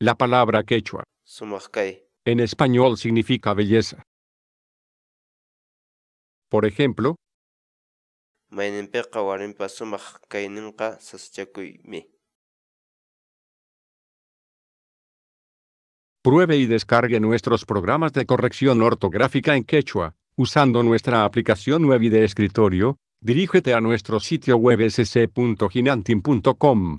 La palabra quechua. En español significa belleza. Por ejemplo, Pruebe y descargue nuestros programas de corrección ortográfica en quechua. Usando nuestra aplicación web y de escritorio, dirígete a nuestro sitio web sc.ginantin.com.